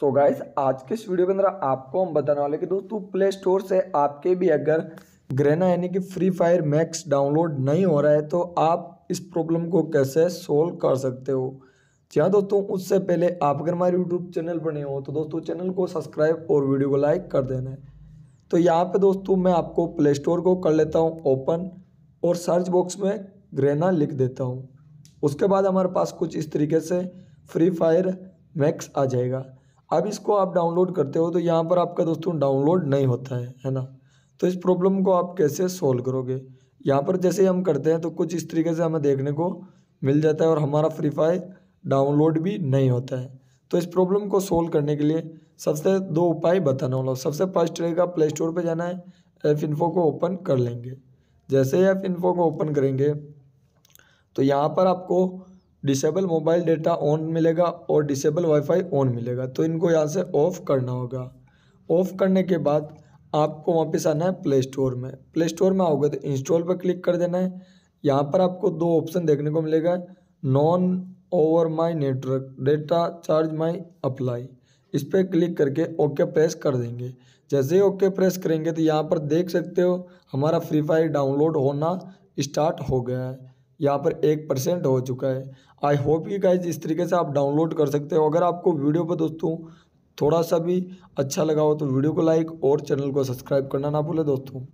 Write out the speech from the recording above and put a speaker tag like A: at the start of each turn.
A: सो so guys आज के इस वीडियो के अंदर आपको हम बताने वाले कि दोस्तों प्ले स्टोर से आपके भी अगर ग्रेना यानी कि फ्री फायर मैक्स डाउनलोड नहीं हो रहा है तो आप इस प्रॉब्लम को कैसे सोल्व कर सकते हो जी हाँ दोस्तों उससे पहले आप अगर हमारे यूट्यूब चैनल पर नहीं हो तो दोस्तों चैनल को सब्सक्राइब और वीडियो को लाइक कर देना है तो यहाँ पे दोस्तों मैं आपको प्ले स्टोर को कर लेता हूँ ओपन और सर्च बॉक्स में ग्रेना लिख देता हूँ उसके बाद हमारे पास कुछ इस तरीके से फ्री फायर मैक्स आ जाएगा अब इसको आप डाउनलोड करते हो तो यहाँ पर आपका दोस्तों डाउनलोड नहीं होता है है ना तो इस प्रॉब्लम को आप कैसे सोल्व करोगे यहाँ पर जैसे हम करते हैं तो कुछ इस तरीके से हमें देखने को मिल जाता है और हमारा फ्री फायर डाउनलोड भी नहीं होता है तो इस प्रॉब्लम को सोल्व करने के लिए सबसे दो उपाय बताना होगा सबसे फर्स्ट रहेगा प्ले स्टोर पर जाना है ऐप इन्फो को ओपन कर लेंगे जैसे ही एफ इन्फो को ओपन करेंगे तो यहाँ पर आपको डिसेबल मोबाइल डेटा ऑन मिलेगा और डिसेबल वाईफाई ऑन मिलेगा तो इनको यहाँ से ऑफ़ करना होगा ऑफ़ करने के बाद आपको वापस आना है प्ले स्टोर में प्ले स्टोर में आओगे तो इंस्टॉल पर क्लिक कर देना है यहाँ पर आपको दो ऑप्शन देखने को मिलेगा non over my network data charge may apply इस पर क्लिक करके ओके प्रेस कर देंगे जैसे ही ओके प्रेस करेंगे तो यहाँ पर देख सकते हो हमारा फ्री फायर डाउनलोड होना स्टार्ट हो गया है यहाँ पर एक परसेंट हो चुका है आई होप ये गाइज इस तरीके से आप डाउनलोड कर सकते हो अगर आपको वीडियो पर दोस्तों थोड़ा सा भी अच्छा लगा हो तो वीडियो को लाइक और चैनल को सब्सक्राइब करना ना भूलें दोस्तों